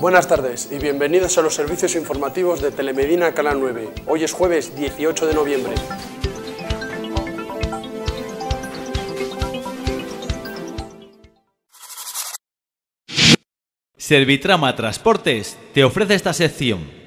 Buenas tardes y bienvenidos a los servicios informativos de Telemedina Canal 9. Hoy es jueves 18 de noviembre. Servitrama Transportes te ofrece esta sección.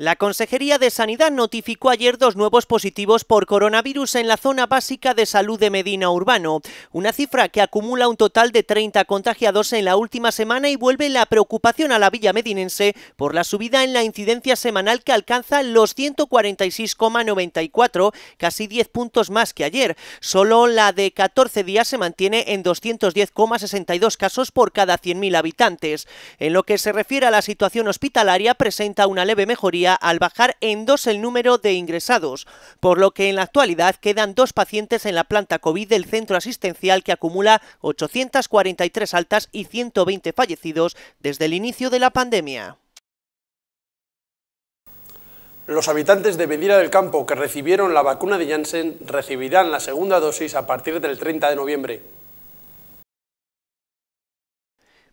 La Consejería de Sanidad notificó ayer dos nuevos positivos por coronavirus en la zona básica de salud de Medina Urbano, una cifra que acumula un total de 30 contagiados en la última semana y vuelve la preocupación a la villa medinense por la subida en la incidencia semanal que alcanza los 146,94, casi 10 puntos más que ayer. Solo la de 14 días se mantiene en 210,62 casos por cada 100.000 habitantes. En lo que se refiere a la situación hospitalaria, presenta una leve mejoría al bajar en dos el número de ingresados, por lo que en la actualidad quedan dos pacientes en la planta COVID del centro asistencial que acumula 843 altas y 120 fallecidos desde el inicio de la pandemia. Los habitantes de Medina del Campo que recibieron la vacuna de Janssen recibirán la segunda dosis a partir del 30 de noviembre.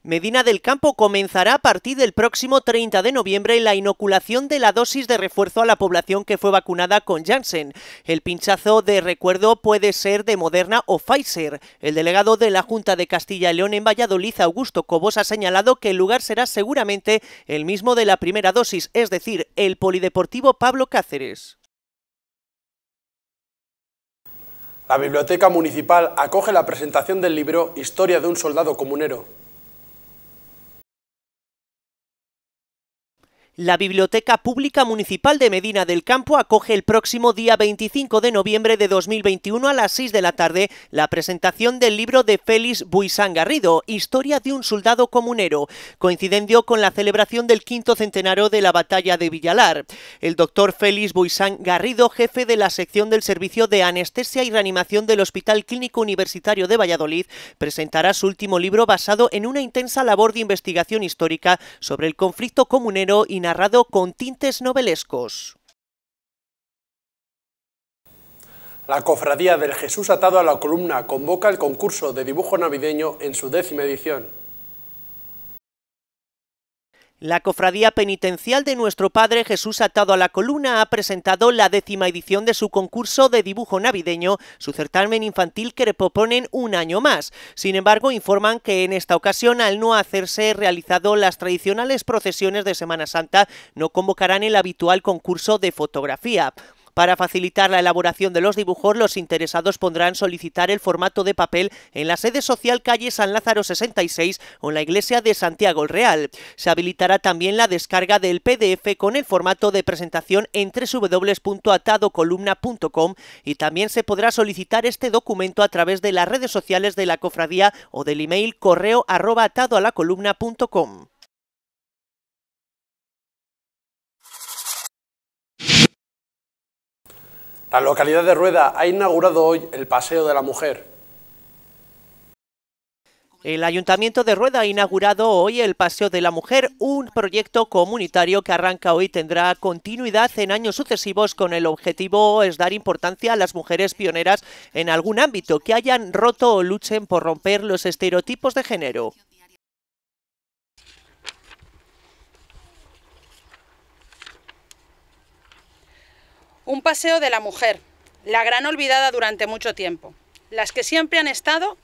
Medina del Campo comenzará a partir del próximo 30 de noviembre la inoculación de la dosis de refuerzo a la población que fue vacunada con Janssen. El pinchazo de recuerdo puede ser de Moderna o Pfizer. El delegado de la Junta de Castilla y León en Valladolid, Augusto Cobos, ha señalado que el lugar será seguramente el mismo de la primera dosis, es decir, el Polideportivo Pablo Cáceres. La Biblioteca Municipal acoge la presentación del libro Historia de un soldado comunero, La Biblioteca Pública Municipal de Medina del Campo acoge el próximo día 25 de noviembre de 2021 a las 6 de la tarde la presentación del libro de Félix Buisán Garrido, Historia de un soldado comunero, coincidiendo con la celebración del quinto centenario de la batalla de Villalar. El doctor Félix Buisán Garrido, jefe de la sección del Servicio de Anestesia y Reanimación del Hospital Clínico Universitario de Valladolid, presentará su último libro basado en una intensa labor de investigación histórica sobre el conflicto comunero y narrado con tintes novelescos. La Cofradía del Jesús atado a la columna convoca el concurso de dibujo navideño en su décima edición. La Cofradía Penitencial de Nuestro Padre Jesús Atado a la Columna ha presentado la décima edición de su concurso de dibujo navideño, su certamen infantil que proponen un año más. Sin embargo, informan que en esta ocasión, al no hacerse realizado las tradicionales procesiones de Semana Santa, no convocarán el habitual concurso de fotografía. Para facilitar la elaboración de los dibujos, los interesados podrán solicitar el formato de papel en la sede social calle San Lázaro 66 o en la iglesia de Santiago el Real. Se habilitará también la descarga del PDF con el formato de presentación en www.atadocolumna.com y también se podrá solicitar este documento a través de las redes sociales de la cofradía o del email correo arroba atado a la La localidad de Rueda ha inaugurado hoy el Paseo de la Mujer. El Ayuntamiento de Rueda ha inaugurado hoy el Paseo de la Mujer, un proyecto comunitario que arranca hoy y tendrá continuidad en años sucesivos con el objetivo es dar importancia a las mujeres pioneras en algún ámbito que hayan roto o luchen por romper los estereotipos de género. Un paseo de la mujer, la gran olvidada durante mucho tiempo, las que siempre han estado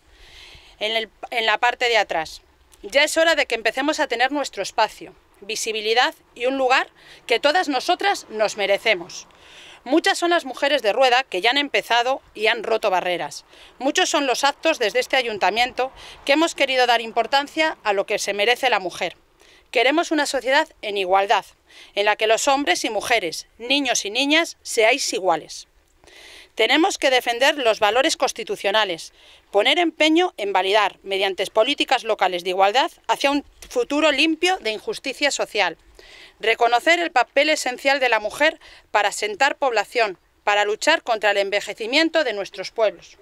en, la parte de atrás. Ya es hora de que empecemos a tener nuestro espacio, visibilidad y un lugar que todas nosotras nos merecemos. Muchas son las mujeres de rueda que ya han empezado y han roto barreras. Muchos son los actos desde este ayuntamiento que hemos querido dar importancia a lo que se merece la mujer. Queremos una sociedad en igualdad, en la que los hombres y mujeres, niños y niñas, seáis iguales. Tenemos que defender los valores constitucionales, poner empeño en validar, mediante políticas locales de igualdad, hacia un futuro limpio de injusticia social, reconocer el papel esencial de la mujer para asentar población, para luchar contra el envejecimiento de nuestros pueblos.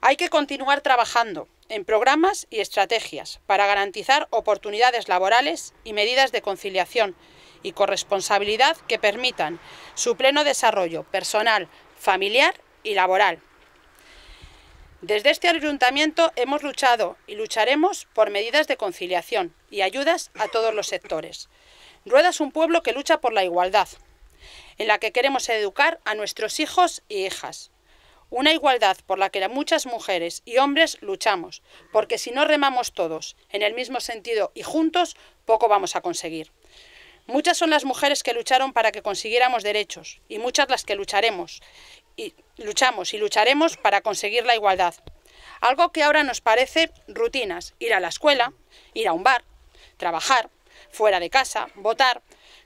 Hay que continuar trabajando, en programas y estrategias para garantizar oportunidades laborales y medidas de conciliación y corresponsabilidad que permitan su pleno desarrollo personal, familiar y laboral. Desde este ayuntamiento hemos luchado y lucharemos por medidas de conciliación y ayudas a todos los sectores. Rueda es un pueblo que lucha por la igualdad, en la que queremos educar a nuestros hijos y hijas, una igualdad por la que muchas mujeres y hombres luchamos, porque si no remamos todos en el mismo sentido y juntos, poco vamos a conseguir. Muchas son las mujeres que lucharon para que consiguiéramos derechos y muchas las que lucharemos y luchamos y lucharemos para conseguir la igualdad. Algo que ahora nos parece rutinas, ir a la escuela, ir a un bar, trabajar, fuera de casa, votar,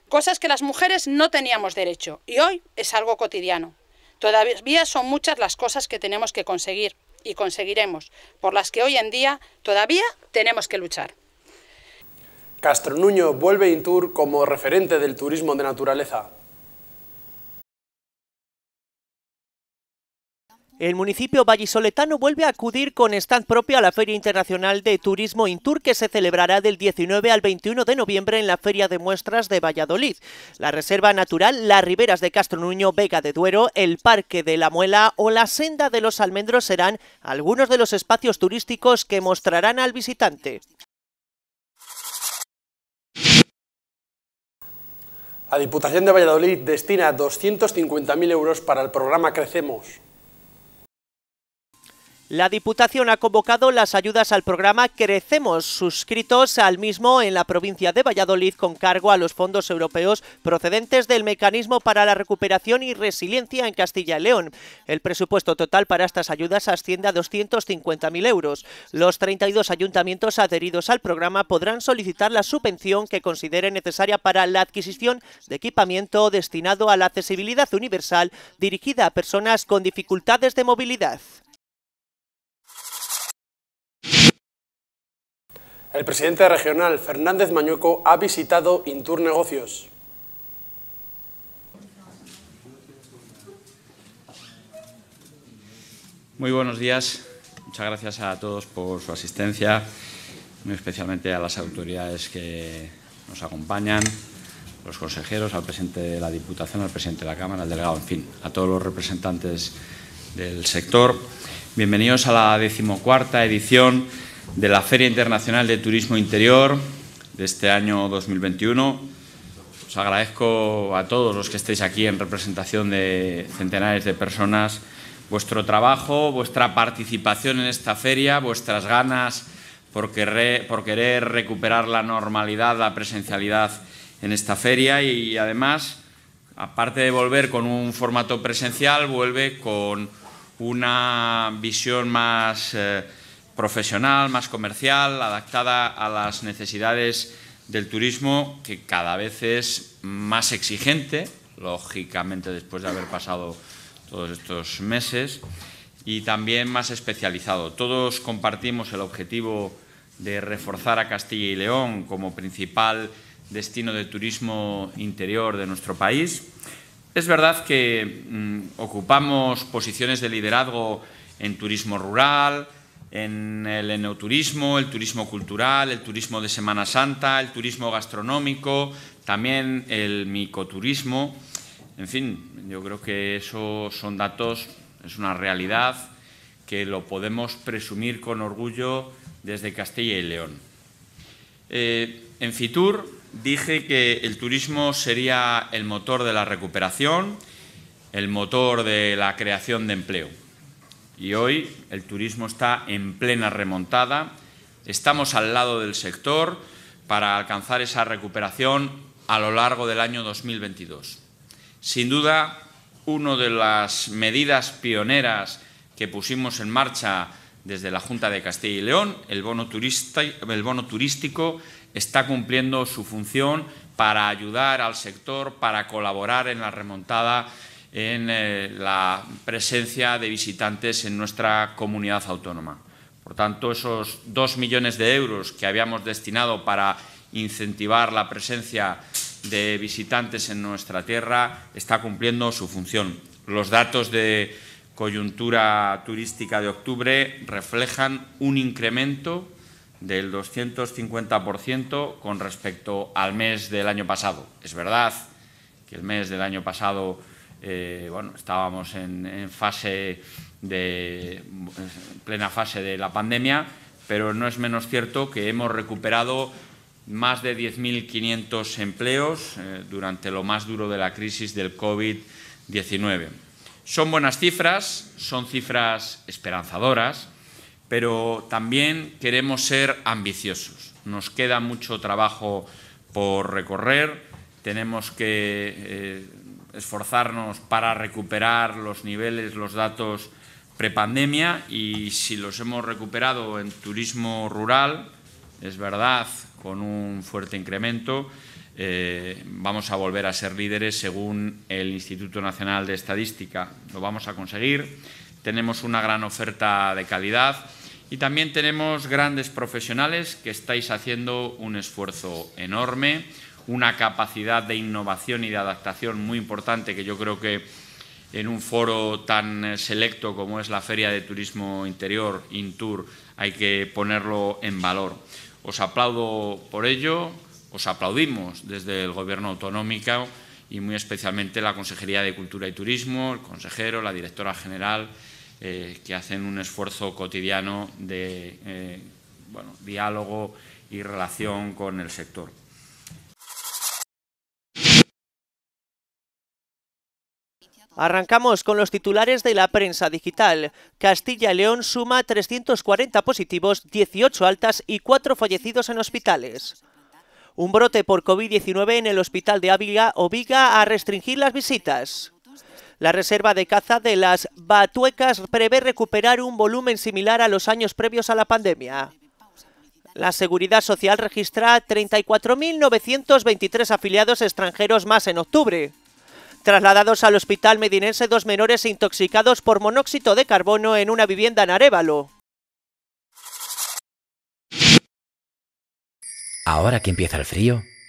cosas que las mujeres no teníamos derecho y hoy es algo cotidiano. Todavía son muchas las cosas que tenemos que conseguir y conseguiremos, por las que hoy en día todavía tenemos que luchar. Castro Nuño vuelve tour como referente del turismo de naturaleza. El municipio vallisoletano vuelve a acudir con stand propio a la Feria Internacional de Turismo Intur que se celebrará del 19 al 21 de noviembre en la Feria de Muestras de Valladolid. La Reserva Natural, las Riberas de Castro Nuño, Vega de Duero, el Parque de la Muela o la Senda de los Almendros serán algunos de los espacios turísticos que mostrarán al visitante. La Diputación de Valladolid destina 250.000 euros para el programa Crecemos. La Diputación ha convocado las ayudas al programa Crecemos, suscritos al mismo en la provincia de Valladolid con cargo a los fondos europeos procedentes del Mecanismo para la Recuperación y Resiliencia en Castilla y León. El presupuesto total para estas ayudas asciende a 250.000 euros. Los 32 ayuntamientos adheridos al programa podrán solicitar la subvención que considere necesaria para la adquisición de equipamiento destinado a la accesibilidad universal dirigida a personas con dificultades de movilidad. El presidente regional, Fernández Mañueco, ha visitado Intur Negocios. Muy buenos días. Muchas gracias a todos por su asistencia, muy especialmente a las autoridades que nos acompañan, los consejeros, al presidente de la Diputación, al presidente de la Cámara, al delegado, en fin, a todos los representantes del sector. Bienvenidos a la decimocuarta edición de la Feria Internacional de Turismo Interior de este año 2021. Os agradezco a todos los que estéis aquí en representación de centenares de personas vuestro trabajo, vuestra participación en esta feria, vuestras ganas por, querer, recuperar la normalidad, la presencialidad en esta feria y además, aparte de volver con un formato presencial, vuelve con una visión más... Eh, profesional, más comercial, adaptada a las necesidades del turismo, que cada vez es más exigente, lógicamente después de haber pasado todos estos meses, y también más especializado. Todos compartimos el objetivo de reforzar a Castilla y León como principal destino de turismo interior de nuestro país. Es verdad que mm, ocupamos posiciones de liderazgo en turismo rural, en el enoturismo, el turismo cultural, el turismo de Semana Santa, el turismo gastronómico, también el micoturismo. En fin, yo creo que esos son datos, es una realidad que lo podemos presumir con orgullo desde Castilla y León. Eh, en Fitur dije que el turismo sería el motor de la recuperación, el motor de la creación de empleo y hoy el turismo está en plena remontada. Estamos al lado del sector para alcanzar esa recuperación a lo largo del año 2022. Sin duda, una de las medidas pioneras que pusimos en marcha desde la Junta de Castilla y León, el bono, el bono turístico está cumpliendo su función para ayudar al sector, para colaborar en la remontada en eh, la presencia de visitantes en nuestra comunidad autónoma. Por tanto, esos dos millones de euros que habíamos destinado para incentivar la presencia de visitantes en nuestra tierra está cumpliendo su función. Los datos de coyuntura turística de octubre reflejan un incremento del 250% con respecto al mes del año pasado. Es verdad que el mes del año pasado eh, bueno, estábamos en, fase de plena fase de la pandemia, pero no es menos cierto que hemos recuperado más de 10.500 empleos eh, durante lo más duro de la crisis del COVID-19. Son buenas cifras, son cifras esperanzadoras, pero también queremos ser ambiciosos. Nos queda mucho trabajo por recorrer, tenemos que eh, esforzarnos para recuperar los niveles, los datos prepandemia y si los hemos recuperado en turismo rural, es verdad, con un fuerte incremento, eh, vamos a volver a ser líderes según el Instituto Nacional de Estadística. Lo vamos a conseguir. Tenemos una gran oferta de calidad y también tenemos grandes profesionales que estáis haciendo un esfuerzo enorme, una capacidad de innovación y de adaptación muy importante que yo creo que en un foro tan eh, selecto como es la Feria de Turismo Interior, Intur, hay que ponerlo en valor. Os aplaudo por ello, os aplaudimos desde el Gobierno autonómico y muy especialmente la Consejería de Cultura y Turismo, el consejero, la directora general, eh, que hacen un esfuerzo cotidiano de eh, diálogo y relación con el sector. Arrancamos con los titulares de la prensa digital. Castilla y León suma 340 positivos, 18 altas y 4 fallecidos en hospitales. Un brote por COVID-19 en el hospital de Ávila obliga a restringir las visitas. La reserva de caza de las Batuecas prevé recuperar un volumen similar a los años previos a la pandemia. La Seguridad Social registra 34.923 afiliados extranjeros más en octubre. Trasladados al hospital medinense dos menores intoxicados por monóxido de carbono en una vivienda en Arevalo. Ahora que empieza el frío,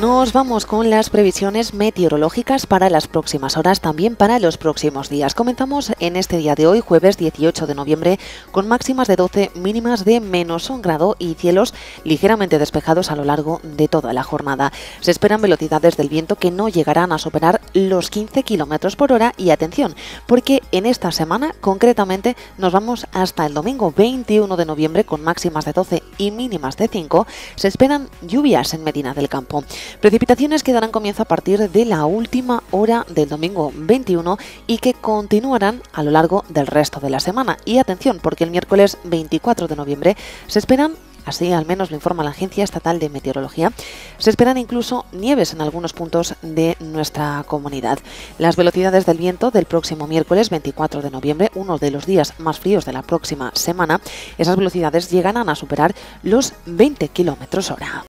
Nos vamos con las previsiones meteorológicas para las próximas horas, también para los próximos días. Comenzamos en este día de hoy, jueves 18 de noviembre, con máximas de 12, mínimas de menos un grado y cielos ligeramente despejados a lo largo de toda la jornada. Se esperan velocidades del viento que no llegarán a superar los 15 kilómetros por hora y atención, porque en esta semana concretamente nos vamos hasta el domingo 21 de noviembre con máximas de 12 y mínimas de 5. Se esperan lluvias en Medina del Campo. Precipitaciones que darán comienzo a partir de la última hora del domingo 21 y que continuarán a lo largo del resto de la semana. Y atención, porque el miércoles 24 de noviembre se esperan Así al menos lo informa la Agencia Estatal de Meteorología. Se esperan incluso nieves en algunos puntos de nuestra comunidad. Las velocidades del viento del próximo miércoles 24 de noviembre, uno de los días más fríos de la próxima semana, esas velocidades llegarán a superar los 20 kilómetros hora.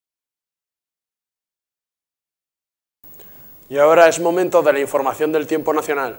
Y ahora es momento de la información del tiempo nacional.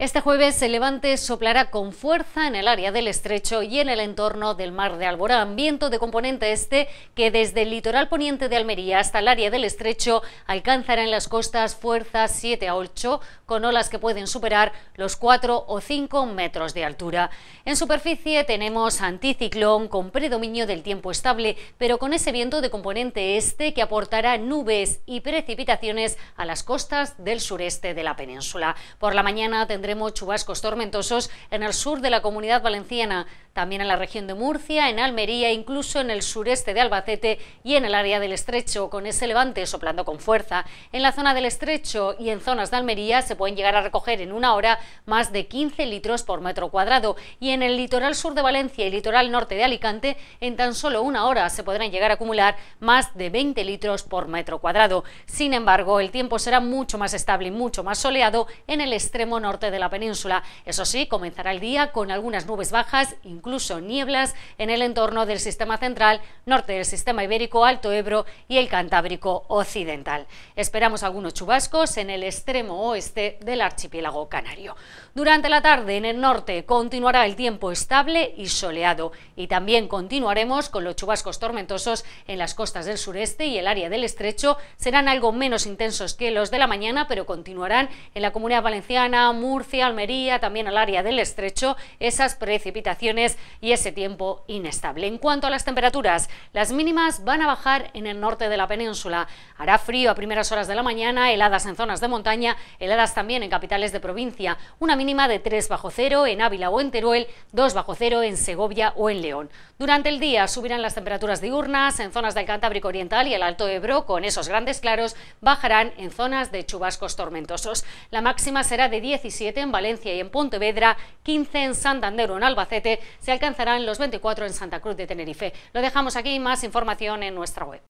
Este jueves el levante soplará con fuerza en el área del estrecho y en el entorno del mar de Alborán. Viento de componente este que desde el litoral poniente de Almería hasta el área del estrecho alcanzará en las costas fuerzas 7 a 8 con olas que pueden superar los 4 o 5 metros de altura. En superficie tenemos anticiclón con predominio del tiempo estable, pero con ese viento de componente este que aportará nubes y precipitaciones a las costas del sureste de la península. Por la mañana tendremos chubascos tormentosos en el sur de la comunidad valenciana, también en la región de Murcia, en Almería, incluso en el sureste de Albacete y en el área del Estrecho, con ese levante soplando con fuerza. En la zona del Estrecho y en zonas de Almería se pueden llegar a recoger en una hora más de 15 litros por metro cuadrado y en el litoral sur de Valencia y litoral norte de Alicante en tan solo una hora se podrán llegar a acumular más de 20 litros por metro cuadrado. Sin embargo, el tiempo será mucho más estable y mucho más soleado en el extremo norte de la península. Eso sí, comenzará el día con algunas nubes bajas, incluso nieblas, en el entorno del sistema central, norte del sistema ibérico, Alto Ebro y el Cantábrico Occidental. Esperamos algunos chubascos en el extremo oeste del archipiélago canario. Durante la tarde, en el norte, continuará el tiempo estable y soleado y también continuaremos con los chubascos tormentosos en las costas del sureste y el área del estrecho serán algo menos intensos que los de la mañana, pero continuarán en la Comunidad Valenciana, Murcia, Almería, también al área del estrecho, esas precipitaciones y ese tiempo inestable. En cuanto a las temperaturas, las mínimas van a bajar en el norte de la península. Hará frío a primeras horas de la mañana, heladas en zonas de montaña, heladas también en capitales de provincia. Una mínima de 3 bajo cero en Ávila o en Teruel, 2 bajo cero en Segovia o en León. Durante el día subirán las temperaturas diurnas en zonas del Cantábrico Oriental y el Alto Ebro, con esos grandes claros, bajarán en zonas de chubascos tormentosos. La máxima será de 17 en Valencia y en Pontevedra, 15 en Santander o en Albacete, se alcanzarán los 24 en Santa Cruz de Tenerife. Lo dejamos aquí, más información en nuestra web.